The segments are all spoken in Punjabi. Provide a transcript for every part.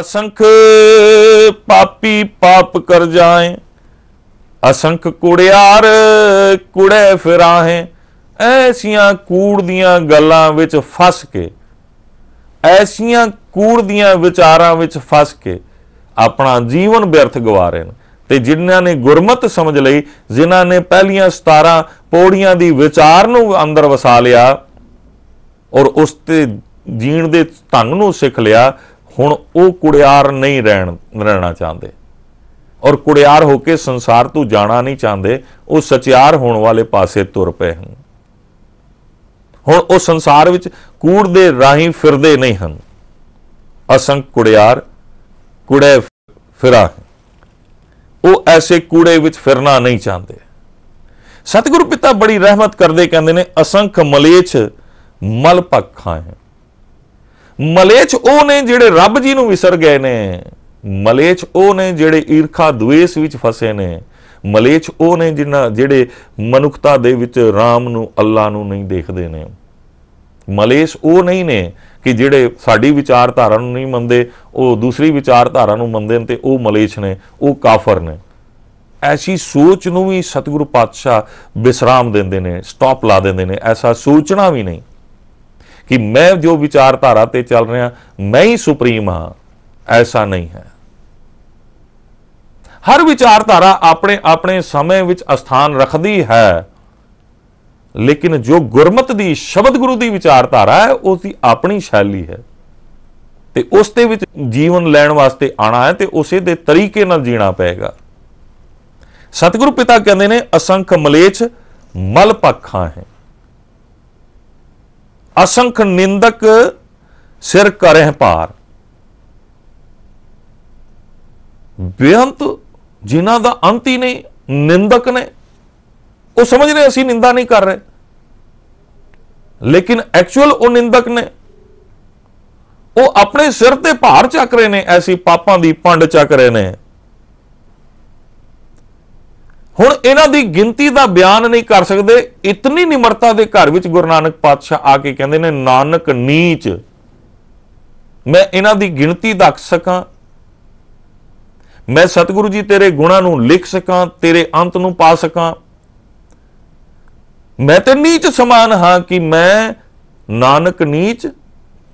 ਅਸੰਖ ਪਾਪੀ ਪਾਪ ਕਰ ਜਾਏ ਅਸੰਖ ਕੁੜਿਆਰ ਕੁੜੇ ਫਿਰਾਹੇ ਐਸੀਆਂ ਕੂੜ ਦੀਆਂ ਗੱਲਾਂ ਵਿੱਚ ਫਸ ਕੇ ਐਸੀਆਂ ਕੂੜ ਦੀਆਂ ਵਿਚਾਰਾਂ ਵਿੱਚ ਫਸ ਕੇ ਆਪਣਾ ਜੀਵਨ ਬਿਰਥ ਗਵਾ ਰਹੇ ਨੇ ਤੇ ਜਿਨ੍ਹਾਂ ਨੇ ਗੁਰਮਤ ਸਮਝ ਲਈ ਜਿਨ੍ਹਾਂ ਨੇ ਪਹਿਲੀਆਂ 17 ਪੌੜੀਆਂ ਦੀ ਵਿਚਾਰ ਨੂੰ ਅੰਦਰ ਵਸਾ ਲਿਆ ਔਰ ਉਸ ਤੇ ਜੀਣ ਦੇ ਢੰਗ ਨੂੰ ਸਿੱਖ ਲਿਆ ਹੁਣ ਉਹ ਕੁੜਿਆਰ ਨਹੀਂ ਰਹਿਣ ਰਹਿਣਾ ਚਾਹੁੰਦੇ ਔਰ ਕੁੜਿਆਰ ਹੋ ਕੇ ਸੰਸਾਰ ਤੋਂ ਜਾਣਾ ਨਹੀਂ ਚਾਹੁੰਦੇ ਉਹ ਸਚਿਆਰ ਹੋਣ ਵਾਲੇ ਪਾਸੇ ਤੁਰ ਪਏ ਹਨ ਹੁਣ ਉਹ ਸੰਸਾਰ ਵਿੱਚ ਕੂੜ ਦੇ ਰਾਹੀਂ ਫਿਰਦੇ ਨਹੀਂ ਹਨ ਅਸੰਖ ਕੁੜਿਆਰ ਕੁੜੇ ਫਿਰਾ ਉਹ ਐਸੇ ਕੂੜੇ ਵਿੱਚ ਫਿਰਨਾ ਨਹੀਂ ਚਾਹੁੰਦੇ ਸਤਿਗੁਰੂ ਪਿਤਾ ਬੜੀ ਰਹਿਮਤ ਕਰਦੇ ਕਹਿੰਦੇ ਨੇ ਅਸੰਖ ਮਲੇਚ ਮਲ ਪੱਖਾਂ ਹੈ ਮਲੇਚ ਉਹ ਨੇ ਜਿਹੜੇ ਰੱਬ ਜੀ ਨੂੰ ਵਿਸਰ ਗਏ ਨੇ ਮਲੇਚ ਉਹ ਨੇ ਜਿਹੜੇ ਈਰਖਾ ਦੁਇਸ਼ ਵਿੱਚ ਫਸੇ ਨੇ ਮਲੇਚ ਉਹ ਨੇ ਜਿਨ੍ਹਾਂ ਜਿਹੜੇ ਮਨੁੱਖਤਾ ਦੇ ਵਿੱਚ ਰਾਮ ਨੂੰ ਅੱਲਾ ਨੂੰ ਨਹੀਂ ਦੇਖਦੇ ਨੇ ਮਲੇਸ਼ ਉਹ ਨਹੀਂ ਨੇ ਕਿ ਜਿਹੜੇ ਸਾਡੀ ਵਿਚਾਰਧਾਰਾ ਨੂੰ ਨਹੀਂ ਮੰਨਦੇ ਉਹ ਦੂਸਰੀ ਵਿਚਾਰਧਾਰਾ ਨੂੰ ਮੰਨਦੇ ਨੇ ਤੇ ਉਹ ਮਲੇਸ਼ ਨੇ ਉਹ ਕਾਫਰ ਨੇ ਐਸੀ ਸੋਚ ਨੂੰ ਵੀ ਸਤਿਗੁਰੂ ਪਾਤਸ਼ਾਹ ਬਿਸਰਾਮ ਦਿੰਦੇ ਨੇ ਸਟਾਪ ਲਾ ਦਿੰਦੇ ਨੇ ਐਸਾ ਸੋਚਣਾ ਵੀ ਨਹੀਂ ਕਿ ਮੈਂ ਜੋ ਵਿਚਾਰਧਾਰਾ ਤੇ ਚੱਲ ਰਿਹਾ ਮੈਂ ਹੀ ਸੁਪਰੀਮ ਹਾਂ ਐਸਾ ਨਹੀਂ ਹੈ ਹਰ ਵਿਚਾਰਧਾਰਾ ਆਪਣੇ ਆਪਣੇ ਸਮੇਂ ਵਿੱਚ ਸਥਾਨ ਰੱਖਦੀ ਹੈ ਲੇਕਿਨ ਜੋ ਗੁਰਮਤ ਦੀ ਸ਼ਬਦ ਗੁਰੂ ਦੀ ਵਿਚਾਰਧਾਰਾ ਹੈ ਉਸ ਦੀ ਆਪਣੀ ਸ਼ੈਲੀ ਹੈ ਤੇ ਉਸ ਦੇ ਵਿੱਚ ਜੀਵਨ ਲੈਣ ਵਾਸਤੇ ਆਣਾ ਹੈ ਤੇ ਉਸੇ ਦੇ ਤਰੀਕੇ ਨਾਲ ਜੀਣਾ ਪਏਗਾ ਸਤਿਗੁਰੂ ਪਿਤਾ ਕਹਿੰਦੇ ਨੇ ਅਸੰਖ ਮਲੇਛ ਮਲ ਪੱਖਾਂ ਹੈ ਅਸੰਖ ਨਿੰਦਕ ਸਿਰ ਕਰਹਿ ਭਾਰ ਬੇਅੰਤ ਜਿਨ੍ਹਾਂ ਦਾ ਅੰਤ ਹੀ ਨਹੀਂ ਨਿੰਦਕ ਨੇ ਉਹ ਸਮਝ ਰਹੇ ਅਸੀਂ ਨਿੰਦਾ ਨਹੀਂ ਕਰ ਰਹੇ ਲੇਕਿਨ ਐਕਚੁਅਲ ਉਹ ਨਿੰਦਕ ਨੇ ਉਹ ਆਪਣੇ ਸਿਰ ਤੇ ਭਾਰ ਚੱਕ ਰਹੇ ਨੇ ਐਸੀ ਪਾਪਾਂ ਦੀ ਪੰਡ ਚੱਕ ਰਹੇ ਨੇ ਹੁਣ ਇਹਨਾਂ ਦੀ ਗਿਣਤੀ ਦਾ ਬਿਆਨ ਨਹੀਂ ਕਰ ਸਕਦੇ ਇਤਨੀ ਨਿਮਰਤਾ ਦੇ ਘਰ ਵਿੱਚ ਗੁਰੂ ਨਾਨਕ ਪਾਤਸ਼ਾਹ ਆ ਕੇ ਕਹਿੰਦੇ ਨੇ ਨਾਨਕ ਨੀਚ ਮੈਂ ਇਹਨਾਂ ਦੀ ਗਿਣਤੀ ਦੱਸ ਸਕਾਂ ਮੈਂ ਸਤਿਗੁਰੂ ਜੀ ਤੇਰੇ ਗੁਣਾਂ ਨੂੰ ਲਿਖ ਸਕਾਂ ਤੇਰੇ ਅੰਤ ਨੂੰ ਪਾ ਸਕਾਂ ਮੈਂ ਤੇ ਨੀਚ ਸਮਾਨ ਹਾਂ ਕਿ ਮੈਂ ਨਾਨਕ ਨੀਚ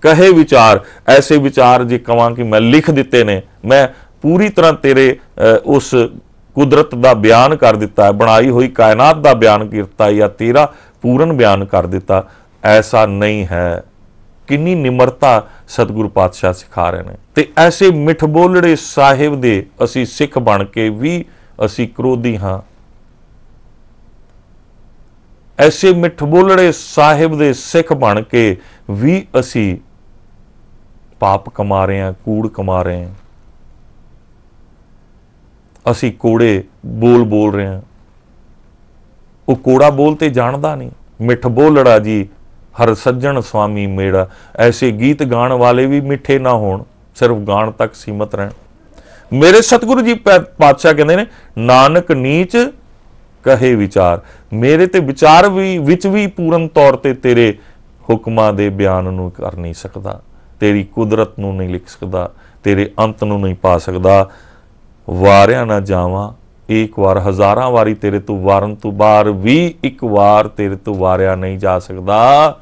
ਕਹੇ ਵਿਚਾਰ ਐਸੇ ਵਿਚਾਰ ਜੇ ਕਵਾਂ ਕਿ ਮੈਂ ਲਿਖ ਦਿੱਤੇ ਨੇ ਮੈਂ ਪੂਰੀ ਤਰ੍ਹਾਂ ਤੇਰੇ ਉਸ ਕੁਦਰਤ ਦਾ ਬਿਆਨ ਕਰ ਦਿੱਤਾ ਹੈ ਬਣਾਈ ਹੋਈ ਕਾਇਨਾਤ ਦਾ ਬਿਆਨ ਕੀਤਾ ਜਾਂ ਤੇਰਾ ਪੂਰਨ ਬਿਆਨ ਕਰ ਦਿੱਤਾ ਐਸਾ ਨਹੀਂ ਹੈ ਕਿੰਨੀ ਨਿਮਰਤਾ ਸਤਿਗੁਰ ਪਾਤਸ਼ਾਹ ਸਿਖਾ ਰਹੇ ਨੇ ਤੇ ਐਸੇ ਬੋਲੜੇ ਸਾਹਿਬ ਦੇ ਅਸੀਂ ਸਿੱਖ ਬਣ ਕੇ ਵੀ ਅਸੀਂ ਕਰੋਧੀ ਹਾਂ ਐਸੇ ਬੋਲੜੇ ਸਾਹਿਬ ਦੇ ਸਿੱਖ ਬਣ ਕੇ ਵੀ ਅਸੀਂ ਪਾਪ ਕਮਾ ਰਹੇ ਹਾਂ ਕੂੜ ਕਮਾ ਰਹੇ ਹਾਂ ਅਸੀਂ ਕੋੜੇ ਬੋਲ ਬੋਲ ਰਹੇ ਹਾਂ ਉਹ ਕੋੜਾ ਬੋਲ ਤੇ ਜਾਣਦਾ ਨਹੀਂ ਮਿੱਠ ਬੋਲੜਾ ਜੀ ਹਰ ਸੱਜਣ ਸਵਾਮੀ ਮੇੜਾ ਐਸੇ ਗੀਤ ਗਾਣ ਵਾਲੇ ਵੀ ਮਿੱਠੇ ਨਾ ਹੋਣ ਸਿਰਫ ਗਾਣ ਤੱਕ ਸੀਮਤ ਰਹਿਣ ਮੇਰੇ ਸਤਿਗੁਰੂ ਜੀ ਪਾਤਸ਼ਾਹ ਕਹਿੰਦੇ ਨੇ ਨਾਨਕ ਨੀਚ ਕਹੇ ਵਿਚਾਰ ਮੇਰੇ ਤੇ ਵਿਚਾਰ ਵੀ ਵਿੱਚ ਵੀ ਪੂਰਨ ਤੌਰ ਤੇ ਤੇਰੇ ਹੁਕਮਾਂ ਦੇ ਬਿਆਨ ਨੂੰ ਕਰ ਨਹੀਂ ਸਕਦਾ ਤੇਰੀ ਕੁਦਰਤ ਨੂੰ ਨਹੀਂ ਲਿਖ ਸਕਦਾ ਤੇਰੇ ਅੰਤ ਨੂੰ ਨਹੀਂ ਪਾ ਸਕਦਾ ਵਾਰਿਆ ਨਾ ਜਾਵਾਂ ਇੱਕ ਵਾਰ ਹਜ਼ਾਰਾਂ ਵਾਰੀ ਤੇਰੇ ਤੋਂ ਵਾਰਨ ਤੋਂ ਬਾਹਰ ਵੀ ਇੱਕ ਵਾਰ ਤੇਰੇ ਤੋਂ ਵਾਰਿਆ ਨਹੀਂ ਜਾ ਸਕਦਾ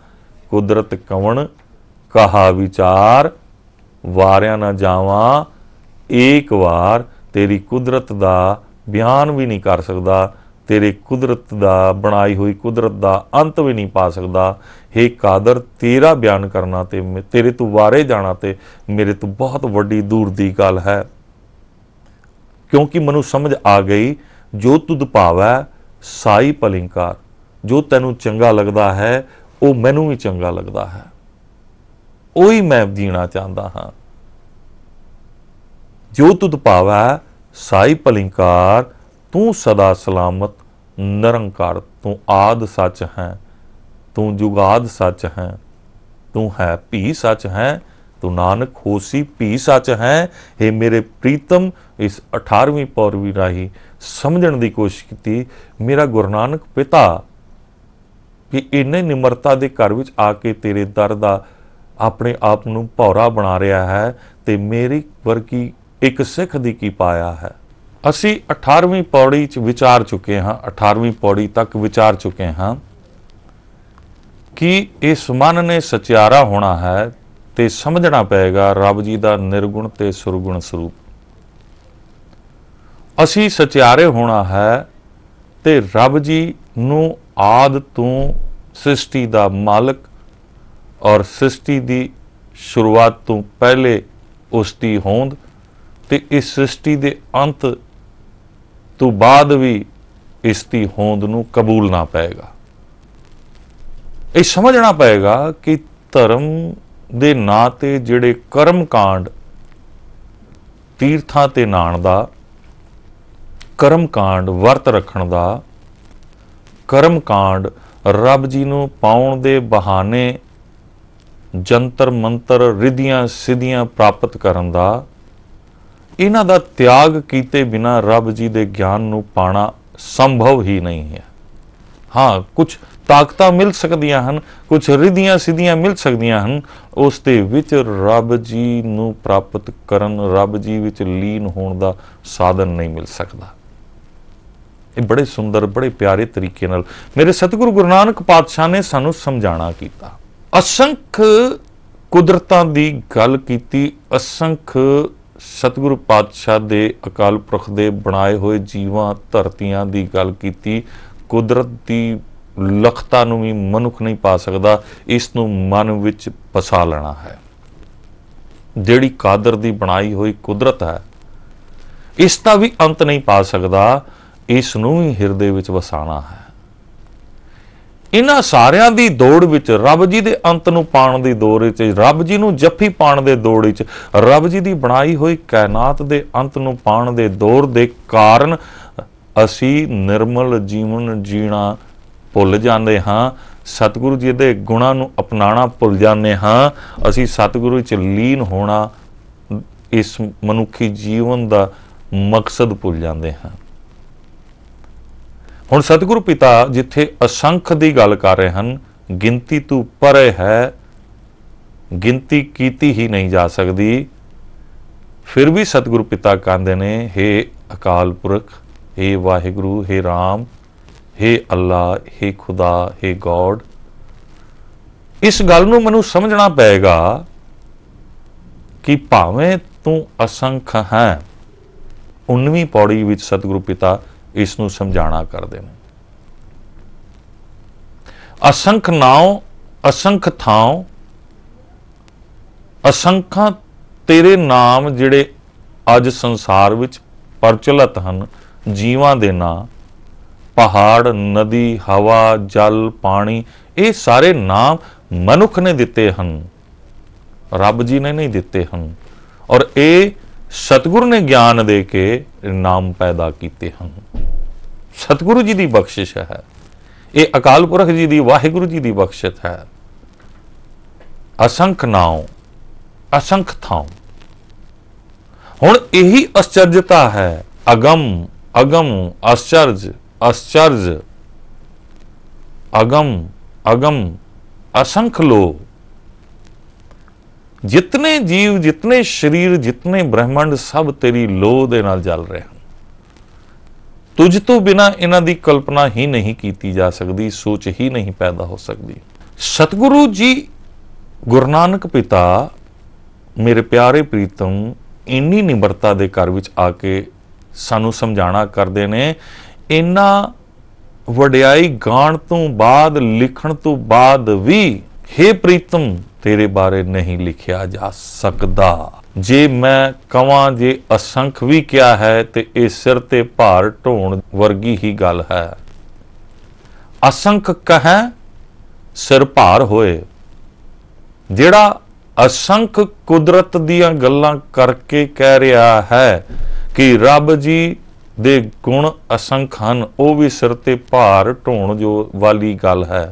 ਕੁਦਰਤ ਕਵਣ ਕਹਾ ਵਿਚਾਰ ਵਾਰਿਆ ਨਾ ਜਾਵਾਂ ਇੱਕ ਵਾਰ ਤੇਰੀ ਕੁਦਰਤ ਦਾ ਬਿਆਨ ਵੀ ਨਹੀਂ ਕਰ ਸਕਦਾ ਤੇਰੇ ਕੁਦਰਤ ਦਾ ਬਣਾਈ ਹੋਈ ਕੁਦਰਤ ਦਾ ਅੰਤ ਵੀ ਨਹੀਂ ਪਾ ਸਕਦਾ हे ਕਾਦਰ ਤੇਰਾ ਬਿਆਨ ਕਰਨਾ ਤੇ ਤੇਰੇ ਤੋਂ ਵਾਰੇ ਜਾਣਾ ਤੇ ਮੇਰੇ ਤੋਂ ਬਹੁਤ ਵੱਡੀ ਦੂਰ ਦੀ ਗੱਲ ਹੈ ਕਿਉਂਕਿ ਮੈਨੂੰ ਸਮਝ ਆ ਗਈ ਜੋ ਤੁਧ ਭਾਵੈ ਸਾਈ ਭਲਿੰਕਾਰ ਜੋ ਤੈਨੂੰ ਚੰਗਾ ਲੱਗਦਾ ਹੈ ਉਹ ਮੈਨੂੰ ਵੀ ਚੰਗਾ ਲੱਗਦਾ ਹੈ ਉਹੀ ਮੈਂ ਜੀਣਾ ਚਾਹੁੰਦਾ ਹਾਂ ਜੋ ਤੁਧ ਭਾਵੈ ਸਾਈ ਭਲਿੰਕਾਰ ਤੂੰ ਸਦਾ ਸਲਾਮਤ ਨਿਰੰਕਾਰ ਤੂੰ ਆਦ ਸੱਚ ਹੈ ਤੂੰ ਜੁਗਾਦ ਸੱਚ ਹੈ ਤੂੰ ਹੈ ਭੀ ਸੱਚ ਹੈ ਤੂੰ ਨਾਨਕ ਹੋਸੀ ਭੀ ਸੱਚ ਹੈ हे ਮੇਰੇ ਪ੍ਰੀਤਮ ਇਸ 18ਵੀਂ ਪੌਰਵੀ ਰਾਹੀ ਸਮਝਣ ਦੀ ਕੋਸ਼ਿਸ਼ ਕੀਤੀ ਮੇਰਾ ਗੁਰੂ ਨਾਨਕ ਪਿਤਾ ਕਿ ਇੰਨੇ ਨਿਮਰਤਾ ਦੇ ਘਰ ਵਿੱਚ ਆ ਕੇ ਤੇਰੇ ਦਰ ਦਾ ਆਪਣੇ ਆਪ ਨੂੰ ਭੌਰਾ ਬਣਾ ਰਿਹਾ ਹੈ ਤੇ ਮੇਰੀ ਵਰਗੀ ਇੱਕ ਸਿੱਖ ਦੀ ਕੀ ਪਾਇਆ ਹੈ ਅਸੀਂ 18ਵੀਂ ਪੌੜੀ 'ਚ ਵਿਚਾਰ ਚੁੱਕੇ ਹਾਂ 18ਵੀਂ ਪੌੜੀ ਤੱਕ ਵਿਚਾਰ ਚੁੱਕੇ ਹਾਂ ਕਿ ਇਸ ਮਨ ਨੇ ਸਚਿਆਰਾ ਹੋਣਾ ਹੈ ਤੇ ਸਮਝਣਾ ਪਏਗਾ ਰੱਬ ਜੀ ਦਾ ਨਿਰਗੁਣ ਤੇ ਸੁਰਗੁਣ ਸਰੂਪ ਅਸੀਂ ਸਚਿਆਰੇ ਹੋਣਾ ਹੈ ਤੇ ਰੱਬ ਜੀ ਨੂੰ ਆਦ ਤੋਂ ਸ੍ਰਿਸ਼ਟੀ ਦਾ ਮਾਲਕ ਔਰ ਸ੍ਰਿਸ਼ਟੀ ਦੀ ਸ਼ੁਰੂਆਤ ਤੋਂ ਪਹਿਲੇ ਉਸ ਦੀ ਹੋਂਦ ਤੇ ਇਸ ਸ੍ਰਿਸ਼ਟੀ ਦੇ ਅੰਤ ਤੋਂ ਬਾਅਦ ਵੀ ਇਸ ਦੀ ਹੋਂਦ ਨੂੰ ਕਬੂਲਣਾ ਪਏਗਾ ਇਹ ਸਮਝਣਾ ਪਏਗਾ ਕਿ ਧਰਮ ਦੇ ਨਾਂ ਤੇ ਜਿਹੜੇ ਕਰਮ ਕਾਂਡ ਤੀਰਥਾਂ ਤੇ ਨਾਣ ਦਾ ਕਰਮ ਕਾਂਡ ਵਰਤ ਰੱਖਣ ਦਾ ਕਰਮ ਕਾਂਡ ਰੱਬ ਜੀ ਨੂੰ ਪਾਉਣ ਦੇ ਬਹਾਨੇ ਜੰਤਰ ਮੰਤਰ ਰਿਧੀਆਂ ਸਿਧੀਆਂ ਪ੍ਰਾਪਤ ਕਰਨ ਦਾ ਇਹਨਾਂ ਦਾ ਤਿਆਗ ਕੀਤੇ ਬਿਨਾ ਰੱਬ ਜੀ ਦੇ ਗਿਆਨ ਨੂੰ ਪਾਣਾ ਸੰਭਵ ਹੀ ਨਹੀਂ ਹੈ ਹਾਂ ਕੁਝ ਤਾਕਤਾਂ ਮਿਲ ਸਕਦੀਆਂ ਹਨ ਕੁਝ ਰਿਧੀਆਂ ਸਿੱਧੀਆਂ ਮਿਲ ਸਕਦੀਆਂ ਹਨ ਉਸ ਦੇ ਵਿੱਚ ਰੱਬ ਜੀ ਨੂੰ ਪ੍ਰਾਪਤ ਕਰਨ ਰੱਬ ਜੀ ਵਿੱਚ ਲੀਨ ਹੋਣ ਦਾ ਸਾਧਨ ਨਹੀਂ ਮਿਲ ਸਕਦਾ ਇਹ ਬੜੇ ਸੁੰਦਰ ਬੜੇ ਪਿਆਰੇ ਤਰੀਕੇ ਨਾਲ ਮੇਰੇ ਸਤਿਗੁਰੂ ਗੁਰੂ ਨਾਨਕ ਪਾਤਸ਼ਾਹ ਨੇ ਸਾਨੂੰ ਸਮਝਾਣਾ ਕੀਤਾ ਅਸੰਖ ਕੁਦਰਤਾਂ ਦੀ ਗੱਲ ਕੀਤੀ ਅਸੰਖ ਸਤਿਗੁਰੂ ਪਾਤਸ਼ਾਹ ਦੇ ਅਕਾਲ ਪੁਰਖ ਦੇ ਬਣਾਏ ਹੋਏ ਜੀਵਾਂ ਧਰਤੀਆਂ ਦੀ ਗੱਲ ਕੀਤੀ ਕੁਦਰਤ ਦੀ ਲਖਤਾ ਨੂੰ ਵੀ ਮਨੁੱਖ ਨਹੀਂ ਪਾ ਸਕਦਾ ਇਸ ਨੂੰ ਮਨ ਵਿੱਚ ਪਸਾ ਲੈਣਾ ਹੈ ਜਿਹੜੀ ਕਾਦਰ ਦੀ ਬਣਾਈ ਹੋਈ ਕੁਦਰਤ ਹੈ ਇਸ ਦਾ ਵੀ ਅੰਤ ਨਹੀਂ ਪਾ ਸਕਦਾ ਇਸ ਨੂੰ ਹੀ ਹਿਰਦੇ ਵਿੱਚ ਵਸਾਣਾ ਹੈ ਇਹਨਾਂ ਸਾਰਿਆਂ ਦੀ ਦੌੜ ਵਿੱਚ ਰੱਬ ਜੀ ਦੇ ਅੰਤ ਨੂੰ ਪਾਣ ਦੀ ਦੌੜ ਵਿੱਚ ਰੱਬ ਜੀ ਨੂੰ ਜੱਫੀ ਪਾਣ ਦੇ ਦੌੜ ਵਿੱਚ ਰੱਬ ਜੀ ਦੀ ਬਣਾਈ ਹੋਈ ਕਾਇਨਾਤ ਦੇ ਅੰਤ ਨੂੰ ਪਾਣ ਦੇ ਦੌਰ ਦੇ ਕਾਰਨ ਅਸੀਂ ਨਿਰਮਲ ਜੀਵਨ ਜੀਣਾ ਭੁੱਲ ਜਾਂਦੇ ਹਾਂ ਸਤਿਗੁਰੂ ਜੀ ਦੇ ਗੁਣਾਂ ਨੂੰ ਅਪਣਾਣਾ ਭੁੱਲ ਜਾਂਦੇ ਹਾਂ ਅਸੀਂ ਸਤਿਗੁਰੂ ਚ ਲੀਨ ਹੋਣਾ ਇਸ ਮਨੁੱਖੀ ਜੀਵਨ ਦਾ ਮਕਸਦ ਭੁੱਲ ਜਾਂਦੇ ਹਾਂ ਹੁਣ ਸਤਿਗੁਰੂ ਪਿਤਾ ਜਿੱਥੇ ਅਸੰਖ ਦੀ ਗੱਲ ਕਰ ਰਹੇ ਹਨ ਗਿਣਤੀ ਤੋਂ ਪਰੇ ਹੈ ਗਿਣਤੀ ਕੀਤੀ ਹੀ ਨਹੀਂ ਜਾ ਸਕਦੀ ਫਿਰ ਵੀ ਸਤਿਗੁਰੂ ਪਿਤਾ ਕਹਿੰਦੇ ਨੇ हे ਅਕਾਲ ਪੁਰਖ हे ਵਾਹਿਗੁਰੂ हे ਰਾਮ हे ਅੱਲਾ हे ਖੁਦਾ हे ਗੋਡ ਇਸ ਗੱਲ ਨੂੰ ਮੈਨੂੰ ਸਮਝਣਾ ਪਏਗਾ ਕਿ ਭਾਵੇਂ ਤੂੰ ਅਸੰਖ ਹੈ 19ਵੀਂ ਪੌੜੀ ਵਿੱਚ ਸਤਿਗੁਰੂ ਪਿਤਾ ਇਸ ਨੂੰ ਸਮਝਾਣਾ ਕਰਦੇ ਨੇ ਅਸੰਖ ਨਾਉ ਅਸੰਖ ਥਾਉ ਅਸੰਖਾਂ ਤੇਰੇ ਨਾਮ ਜਿਹੜੇ ਅੱਜ ਸੰਸਾਰ ਵਿੱਚ ਪ੍ਰਚਲਿਤ ਹਨ ਜੀਵਾਂ ਦੇ ਨਾਮ ਪਹਾੜ ਨਦੀ ਹਵਾ ਜਲ ਪਾਣੀ ਇਹ ਸਾਰੇ ਨਾਮ ਮਨੁੱਖ ਨੇ ਦਿੱਤੇ ਹਨ ਰੱਬ ਜੀ ਨੇ ਨਹੀਂ ਦਿੱਤੇ ਹਨ ਔਰ ਇਹ ਸਤਿਗੁਰ ਨੇ ਗਿਆਨ ਦੇ ਕੇ ਨਾਮ ਪੈਦਾ ਕੀਤੇ ਹਨ ਸਤਿਗੁਰੂ ਜੀ ਦੀ ਬਖਸ਼ਿਸ਼ ਹੈ ਇਹ ਅਕਾਲ ਪੁਰਖ ਜੀ ਦੀ ਵਾਹਿਗੁਰੂ ਜੀ ਦੀ ਬਖਸ਼ਿਸ਼ ਹੈ ਅਸੰਖ ਨਾਉ ਅਸੰਖ ਥਾਉ ਹੁਣ ਇਹੀ ਅਸਚਰਜਤਾ ਹੈ ਅਗਮ ਅਗਮ ਆਸ਼ਚਰਜ ਅਸਚਰਜ अगम अगम असंख्य लोग जितने जीव जितने शरीर जितने ब्रह्मांड सब ਤੇਰੀ ਲੋਹ ਦੇ ਨਾਲ ਜਲ ਰਹੇ ਹਨ ਤੁਝ ਤੋਂ ਬਿਨਾ ਇਹਨਾਂ ਦੀ ਕਲਪਨਾ ਹੀ ਨਹੀਂ ਕੀਤੀ ਜਾ ਸਕਦੀ ਸੋਚ ਹੀ ਨਹੀਂ ਪੈਦਾ ਹੋ ਸਕਦੀ ਸਤਿਗੁਰੂ ਜੀ ਗੁਰੂ ਨਾਨਕ ਪਿਤਾ ਮੇਰੇ ਪਿਆਰੇ ਪ੍ਰੀਤਮ ਇੰਨੀ ਨਿਮਰਤਾ ਦੇ ਘਰ ਵਿੱਚ ਆ ਕੇ ਸਾਨੂੰ ਸਮਝਾਣਾ ਕਰਦੇ ਨੇ ਇਹਨਾਂ ਵਡਿਆਈ ਗਾਣ ਤੋਂ ਬਾਅਦ ਲਿਖਣ ਤੋਂ ਬਾਅਦ ਵੀ हे ਪ੍ਰੀਤਮ ਤੇਰੇ ਬਾਰੇ ਨਹੀਂ ਲਿਖਿਆ ਜਾ ਸਕਦਾ ਜੇ ਮੈਂ ਕਵਾਂ ਜੇ ਅਸੰਖ ਵੀ ਕਿਹਾ ਹੈ ਤੇ ਇਹ ਸਿਰ ਤੇ ਭਾਰ ਢੋਣ ਵਰਗੀ ਹੀ ਗੱਲ ਹੈ ਅਸੰਖ ਕਹੈ ਸਿਰ ਭਾਰ ਹੋਏ ਜਿਹੜਾ ਅਸੰਖ ਕੁਦਰਤ ਦੀਆਂ ਗੱਲਾਂ ਕਰਕੇ ਕਹਿ ਰਿਹਾ ਹੈ ਕਿ ਰੱਬ ਜੀ ਦੇ ਗੁਣ ਅਸੰਖ ਹਨ ਉਹ ਵੀ ਸਿਰ ਤੇ ਭਾਰ ਢੋਣ ਜੋ ਵਾਲੀ ਗੱਲ ਹੈ